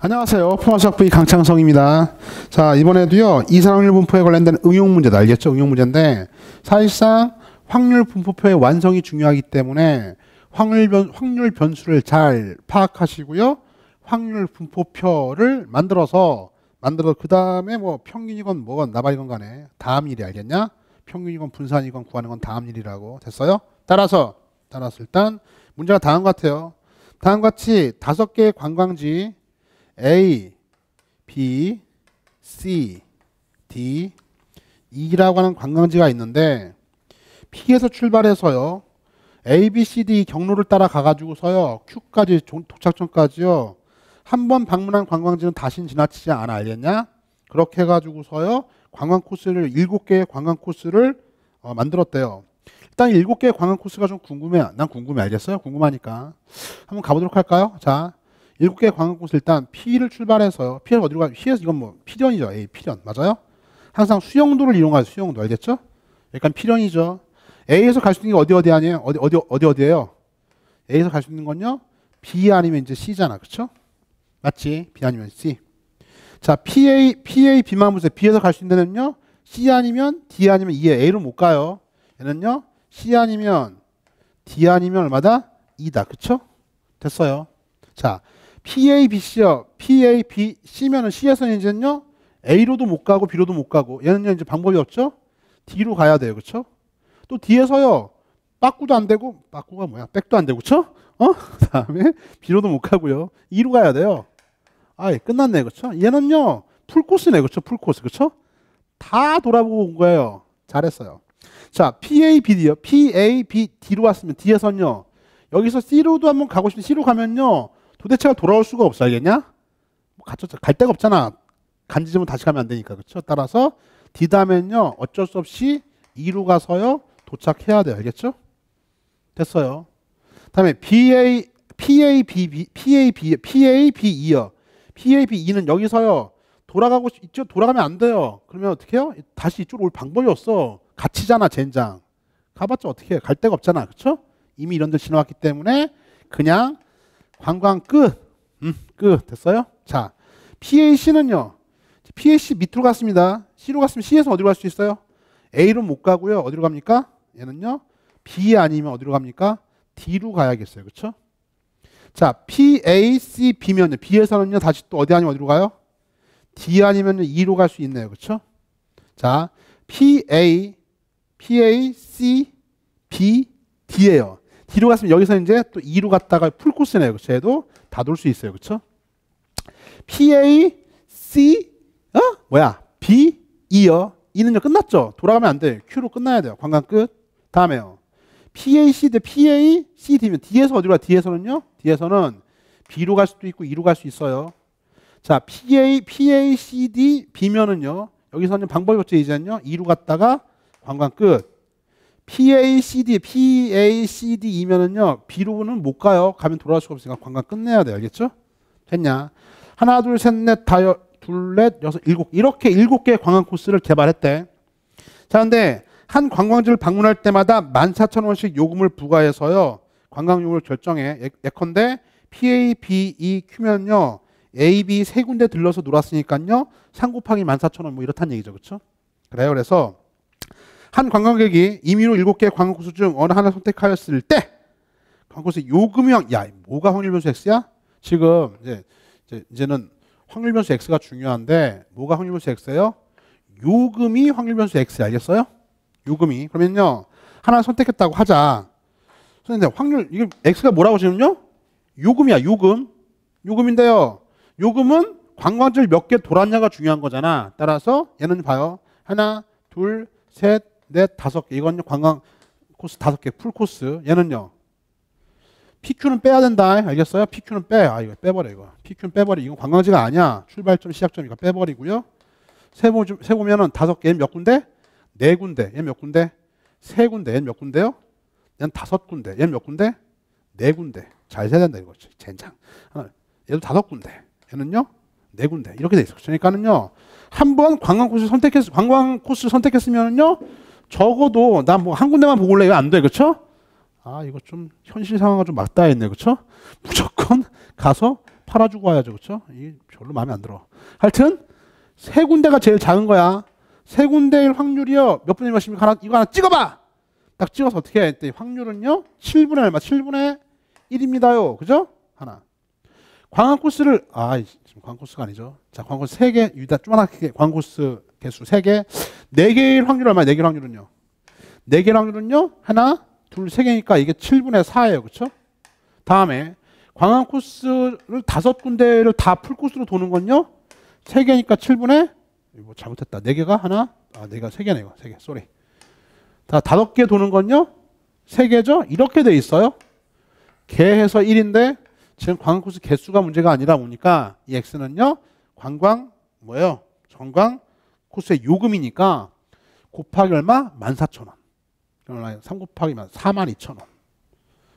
안녕하세요. 포마수학부 강창성입니다. 자, 이번에도요. 이산확률 분포에 관련된 응용 문제다. 알죠 응용 문제인데 사실상 확률 분포표의 완성이 중요하기 때문에 확률 변 확률 변수를 잘 파악하시고요. 확률 분포표를 만들어서 만들어 그다음에 뭐 평균이건 뭐건 나발이건 간에 다음 일이 알겠냐? 평균이건 분산이건 구하는 건 다음 일이라고 됐어요? 따라서 따라서 일단 문제가 다음 같아요. 다음같이 다섯 개의 관광지 A, B, C, D, E라고 하는 관광지가 있는데 P에서 출발해서요. A, B, C, D 경로를 따라 가가지고서요. Q까지 도착점까지요. 한 번 방문한 관광지는 다신 지나치지 않아 알겠냐? 그렇게 해가지고서요. 관광 코스를 7개의 관광 코스를 어, 만들었대요. 일단 7개의 관광 코스가 좀 궁금해. 난 궁금해 알겠어요? 궁금하니까. 한번 가보도록 할까요? 자, 일곱 개 관광코스 일단 P를 출발해서요. p 를 어디로 가? P에서 이건 뭐 P련이죠. 에이, P련 맞아요? 항상 수영도를 이용하죠. 수영도 알겠죠? 약간 P련이죠. A에서 갈 수 있는 게 어디 어디 아니에요? 어디 어디 어디 어디예요? A에서 갈 수 있는 건요. B 아니면 이제 C잖아, 그렇죠? 맞지? B 아니면 C. 자, PA PA B만 보세요. B에서 갈 수 있는 데는요. C 아니면 D 아니면 E에 A로 못 가요. 얘는요. C 아니면 D 아니면 얼마다? 2다. 그쵸? 됐어요. 자, PABC요. PABC면은 C에서는 이제는요. A로도 못 가고 B로도 못 가고 얘는요 이제 방법이 없죠. D로 가야 돼요. 그렇죠? 또 D에서요. 빠꾸도 안 되고 빠꾸가 뭐야? 백도 안 되고 그렇죠? 어? 그다음에 B로도 못 가고요. E로 가야 돼요. 아예 끝났네. 그렇죠? 얘는요. 풀코스네. 그렇죠? 풀코스. 그렇죠? 다 돌아보고 온 거예요. 잘했어요. 자, PABD요. PABD로 왔으면 D에서는요. 여기서 C로도 한번 가고 싶은 C로 가면요. 도대체가 돌아올 수가 없어 알겠냐? 뭐 갈 데가 없잖아. 간지점은 다시 가면 안 되니까 그렇죠. 따라서 디다면요 어쩔 수 없이 2로 가서요 도착해야 돼요 알겠죠? 됐어요. 다음에 BA PAB PAB PAB2요. PAB2는 여기서요 돌아가고 있죠 돌아가면 안 돼요. 그러면 어떻게 해요? 다시 이쪽으로 올 방법이 없어. 갇히잖아 젠장. 가봤자 어떻게 해? 갈 데가 없잖아 그렇죠? 이미 이런 데 지나왔기 때문에 그냥 관광 끝. 음, 끝. 됐어요? 자, PAC는요. PAC 밑으로 갔습니다. C로 갔으면 C에서 어디로 갈 수 있어요? A로 못 가고요. 어디로 갑니까? 얘는요. B 아니면 어디로 갑니까? D로 가야겠어요. 그렇죠? 자, p a c b 면 B에서는요. 다시 또 어디 아니면 어디로 가요? D 아니면 2로 갈 수 있네요. 그렇죠? 자, PA PACB D예요. D로 갔으면 여기서 이제 또 E로 갔다가 풀코스네요. 그렇 얘도 다 돌 수 있어요. 그쵸 PA, C, 어? 뭐야? B, E요. E 어? E는요 끝났죠. 돌아가면 안 돼. Q로 끝나야 돼요. 관광 끝. 다음에요. PAC D, PA, C D면 D에서 어디로 가? D에서는요? D에서는 B로 갈 수도 있고 E로 갈 수 있어요. 자, PA, PA, C D, B면은요. 여기서는 방법이 없죠. 이제는요. E로 갔다가 관광 끝. PACD, PACD이면은요, B로는 못 가요. 가면 돌아올 수가 없으니까 관광 끝내야 돼. 알겠죠? 됐냐? 하나, 둘, 셋, 넷, 다, 여, 둘, 넷, 여섯, 일곱. 이렇게 일곱 개의 관광 코스를 개발했대. 자, 근데 한 관광지를 방문할 때마다 만 사천 원씩 요금을 부과해서요, 관광용을 결정해. 예, 예컨대 PA, B, E, Q면요, A, B 세 군데 들러서 놀았으니까요, 3 곱하기 만 사천 원 뭐 이렇단 얘기죠. 그쵸 그래요. 그래서 한 관광객이 임의로 7개의 관광코스 중 어느 하나 선택하였을 때 관광코스 요금이 황, 야 뭐가 확률변수 x야? 지금 이제, 이제 이제는 확률변수 x가 중요한데 뭐가 확률변수 x예요? 요금이 확률변수 x 알겠어요? 요금이 그러면요 하나 선택했다고 하자. 선생님 확률 이게 x가 뭐라고 지금요? 요금이야 요금 요금인데요. 요금은 관광지를 몇 개 돌았냐가 중요한 거잖아. 따라서 얘는 봐요. 하나, 둘, 셋, 넷 네, 다섯 개. 이건요 관광 코스 다섯 개 풀 코스. 얘는요 PQ는 빼야 된다. 알겠어요? PQ는 빼. 아 이거 빼버려 이거. PQ는 빼버려. 이건 관광지가 아니야. 출발점 시작점이니까 빼버리고요. 세보 세보면은 다섯 개 몇 군데? 네 군데. 얘 몇 군데? 세 군데. 얘몇 군데요? 얘는 다섯 군데. 얘몇 군데? 네 군데. 잘 세야 된다 이거죠. 젠장. 하나. 얘도 다섯 군데. 얘는요? 네 군데. 이렇게 돼있어 그러니까는요. 한번 관광 코스 선택했 관광 코스 선택했으면은요. 적어도 나뭐한 군데만 보고 올래 요안 돼. 그쵸 아, 이거 좀 현실 상황과 좀 맞닿아 있네. 그렇 무조건 가서 팔아주고 와야죠. 그렇죠? 이 별로 마음에 안 들어. 하여튼 세 군데가 제일 작은 거야. 세 군데일 확률이요. 몇 분의 몇입니까? 하나, 이거 하나 찍어봐! 딱 찍어서 어떻게 해야 돼? 확률은요? 7분의 얼마? 7분의 1입니다요. 그죠? 하나. 광학 코스를, 아, 지금 광 코스가 아니죠. 자, 광 코스 3개, 유다, 조그맣게 광 코스 개수 3개. 네 개일 확률 얼마야? 네 개일 확률은요? 네 개일 확률은요? 하나, 둘, 세 개니까 이게 7분의 4예요. 그쵸 다음에 광안 코스를 다섯 군데를 다 풀 코스로 도는 건요? 세 개니까 7분의 뭐 잘못했다. 네 개가 하나, 아, 네가 세 개네 이거. 세 개. 쏘리. 다 다섯 개 도는 건요? 세 개죠? 이렇게 돼 있어요. 개해서 1인데 지금 관광 코스 개수가 문제가 아니라 보니까 이 x는요. 관광 뭐예요? 전광 코스의 요금이니까 곱하기 얼마? 14,000원. 3 곱하기 42,000원.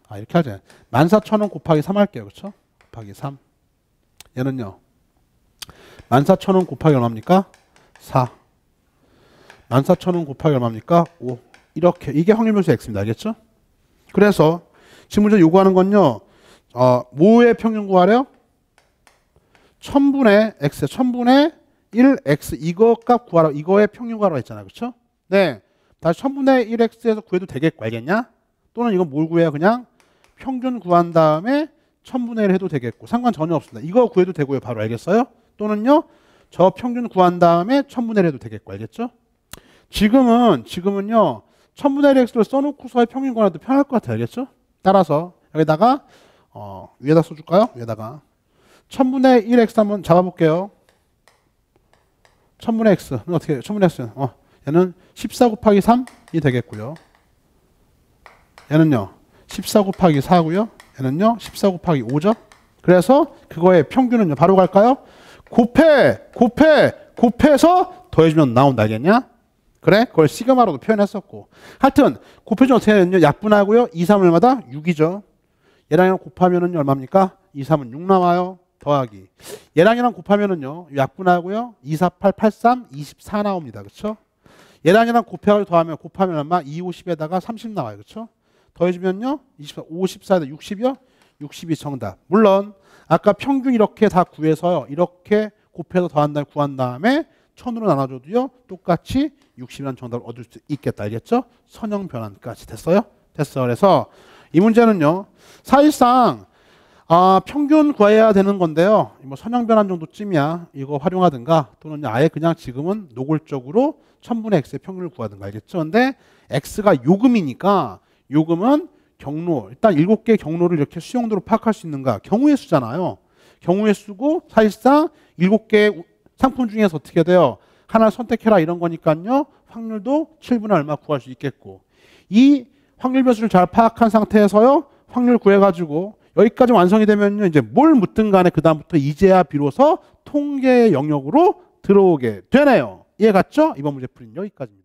아, 이렇게 하자. 14,000원 곱하기 3 할게요. 그렇죠? 곱하기 3. 얘는요. 14,000원 곱하기 얼마입니까? 4. 14,000원 곱하기 얼마입니까? 5. 이렇게. 이게 확률변수 X입니다. 알겠죠? 그래서 지 문제 요구하는 건요. 어, 뭐의 평균 구하래요? 1000분의 X의 1000분의 1x 이거 값 구하라 이거의 평균가로 했잖아 그렇죠? 네 다시 1000분의 1x에서 구해도 되겠고 알겠냐? 또는 이건 뭘 구해야 그냥 평균 구한 다음에 1000분의 1 해도 되겠고 상관 전혀 없습니다 이거 구해도 되고요 바로 알겠어요? 또는요 저 평균 구한 다음에 1000분의 1 해도 되겠고 알겠죠? 지금은 지금은요 1000분의 1 x를 써놓고서의 평균 구하도 편할 것 같아요 알겠죠? 따라서 여기다가 어, 위에다 써줄까요? 위에다가 1000분의 1x 한번 잡아볼게요 천분의 x는 어떻게 해요? 천분의 x는 어, 얘는 14 곱하기 3이 되겠고요. 얘는요. 14 곱하기 4고요. 얘는요. 14 곱하기 5죠. 그래서 그거의 평균은요. 바로 갈까요? 곱해, 곱해, 곱해서 더해주면 나온다 겠냐 그래? 그걸 시그마로도 표현했었고. 하여튼 곱해주면 어떻게 되냐요 약분하고요. 2, 3을마다 6이죠. 얘랑 곱하면 은 얼마입니까? 2, 3은 6 나와요. 더하기. 얘랑 얘랑 곱하면은요. 약분하고요. 2, 4, 8, 8, 3, 24 나옵니다. 그렇죠? 얘랑 얘랑 곱하고 더하면 곱하면 얼마? 2, 50에다가 30 나와요. 그렇죠? 더해주면요. 24, 54에다 60이요. 6 2 정답. 물론 아까 평균 이렇게 다 구해서요. 이렇게 곱해서 더한 다음에 구한 다음에 천으로 나눠줘도요. 똑같이 60이라는 정답을 얻을 수 있겠다. 알겠죠? 선형 변환까지 됐어요? 됐어. 그래서 이 문제는요. 사실상 아, 평균 구해야 되는 건데요. 뭐 선형 변환 정도쯤이야. 이거 활용하든가 또는 아예 그냥 지금은 노골적으로 1 0 0 0분의 x의 평균을 구하든가 알겠죠? 근데 x가 요금이니까 요금은 경로 일단 일곱 개 경로를 이렇게 수용도로 파악할 수 있는가 경우의 수잖아요. 경우의 수고 사실상 일곱 개 상품 중에서 어떻게 돼요? 하나 선택해라 이런 거니까요. 확률도 7분의 얼마 구할 수 있겠고 이 확률 변수를 잘 파악한 상태에서요. 확률 구해가지고 여기까지 완성이 되면요. 이제 뭘 묻든 간에 그다음부터 이제야 비로소 통계 영역으로 들어오게 되네요. 이해 갔죠? 이번 문제 풀이는 여기까지입니다.